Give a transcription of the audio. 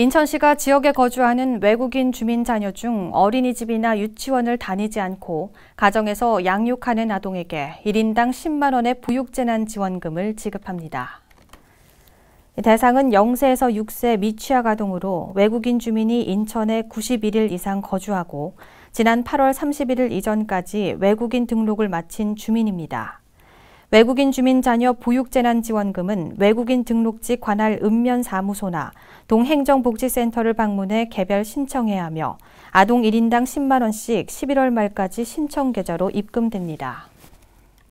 인천시가 지역에 거주하는 외국인 주민 자녀 중 어린이집이나 유치원을 다니지 않고 가정에서 양육하는 아동에게 1인당 10만 원의 보육재난 지원금을 지급합니다. 대상은 0세에서 6세 미취학 아동으로 외국인 주민이 인천에 91일 이상 거주하고 지난 8월 31일 이전까지 외국인 등록을 마친 주민입니다. 외국인 주민 자녀 보육재난지원금은 외국인 등록지 관할 읍면사무소나 동행정복지센터를 방문해 개별 신청해야 하며 아동 1인당 10만 원씩 11월 말까지 신청 계좌로 입금됩니다.